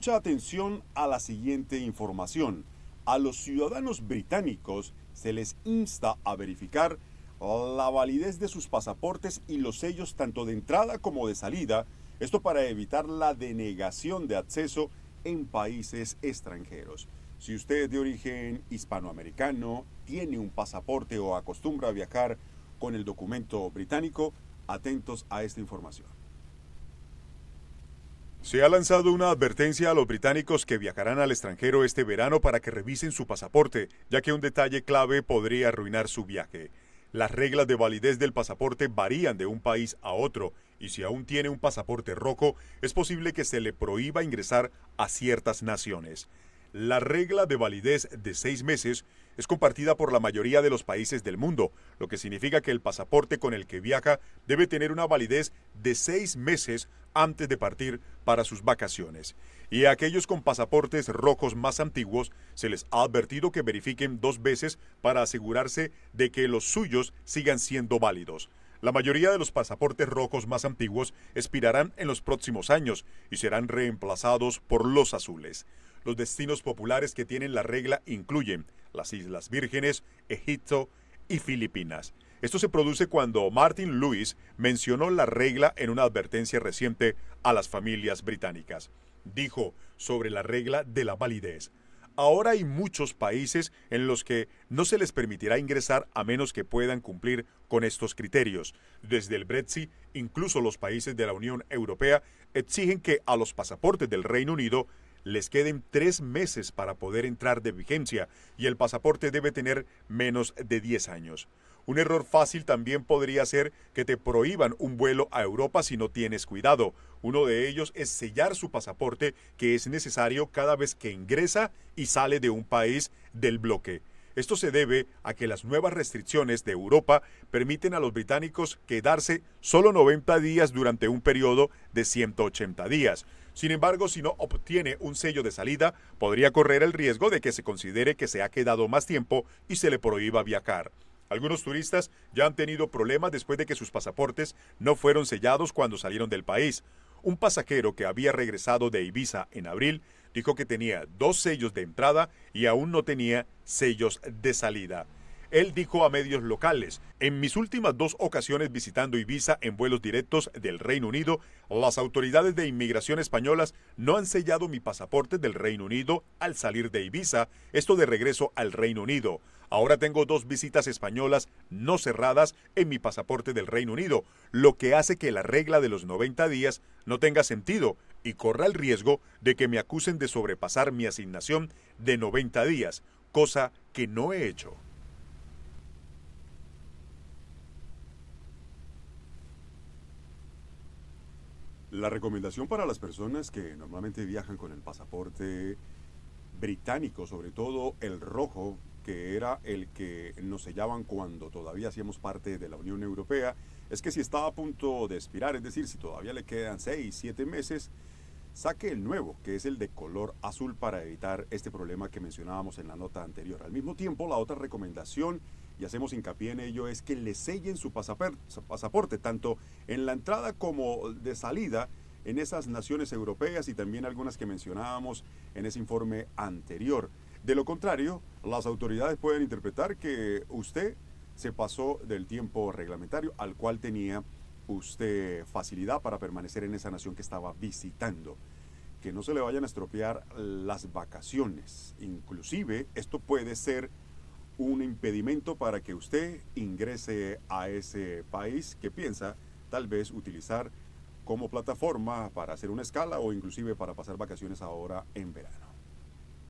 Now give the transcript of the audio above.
mucha atención a la siguiente información. A los ciudadanos británicos se les insta a verificar la validez de sus pasaportes y los sellos tanto de entrada como de salida, esto para evitar la denegación de acceso en países extranjeros. Si usted de origen hispanoamericano tiene un pasaporte o acostumbra a viajar con el documento británico, atentos a esta información. Se ha lanzado una advertencia a los británicos que viajarán al extranjero este verano para que revisen su pasaporte, ya que un detalle clave podría arruinar su viaje. Las reglas de validez del pasaporte varían de un país a otro, y si aún tiene un pasaporte rojo, es posible que se le prohíba ingresar a ciertas naciones. La regla de validez de seis meses es compartida por la mayoría de los países del mundo, lo que significa que el pasaporte con el que viaja debe tener una validez de seis meses antes de partir para sus vacaciones. Y a aquellos con pasaportes rojos más antiguos se les ha advertido que verifiquen dos veces para asegurarse de que los suyos sigan siendo válidos. La mayoría de los pasaportes rojos más antiguos expirarán en los próximos años y serán reemplazados por los azules. Los destinos populares que tienen la regla incluyen las Islas Vírgenes, Egipto y Filipinas. Esto se produce cuando Martin Lewis mencionó la regla en una advertencia reciente a las familias británicas. Dijo sobre la regla de la validez. Ahora hay muchos países en los que no se les permitirá ingresar a menos que puedan cumplir con estos criterios. Desde el Brexit, incluso los países de la Unión Europea exigen que a los pasaportes del Reino Unido les queden tres meses para poder entrar de vigencia y el pasaporte debe tener menos de 10 años. Un error fácil también podría ser que te prohíban un vuelo a Europa si no tienes cuidado. Uno de ellos es sellar su pasaporte que es necesario cada vez que ingresa y sale de un país del bloque. Esto se debe a que las nuevas restricciones de Europa permiten a los británicos quedarse solo 90 días durante un periodo de 180 días. Sin embargo, si no obtiene un sello de salida, podría correr el riesgo de que se considere que se ha quedado más tiempo y se le prohíba viajar. Algunos turistas ya han tenido problemas después de que sus pasaportes no fueron sellados cuando salieron del país. Un pasajero que había regresado de Ibiza en abril dijo que tenía dos sellos de entrada y aún no tenía sellos de salida. Él dijo a medios locales, en mis últimas dos ocasiones visitando Ibiza en vuelos directos del Reino Unido, las autoridades de inmigración españolas no han sellado mi pasaporte del Reino Unido al salir de Ibiza, esto de regreso al Reino Unido. Ahora tengo dos visitas españolas no cerradas en mi pasaporte del Reino Unido, lo que hace que la regla de los 90 días no tenga sentido y corra el riesgo de que me acusen de sobrepasar mi asignación de 90 días, cosa que no he hecho. La recomendación para las personas que normalmente viajan con el pasaporte británico, sobre todo el rojo, que era el que nos sellaban cuando todavía hacíamos parte de la Unión Europea, es que si está a punto de expirar, es decir, si todavía le quedan 6, siete meses, saque el nuevo, que es el de color azul para evitar este problema que mencionábamos en la nota anterior. Al mismo tiempo, la otra recomendación y hacemos hincapié en ello, es que le sellen su pasaporte, tanto en la entrada como de salida en esas naciones europeas y también algunas que mencionábamos en ese informe anterior. De lo contrario, las autoridades pueden interpretar que usted se pasó del tiempo reglamentario al cual tenía usted facilidad para permanecer en esa nación que estaba visitando. Que no se le vayan a estropear las vacaciones. Inclusive, esto puede ser un impedimento para que usted ingrese a ese país que piensa tal vez utilizar como plataforma para hacer una escala o inclusive para pasar vacaciones ahora en verano.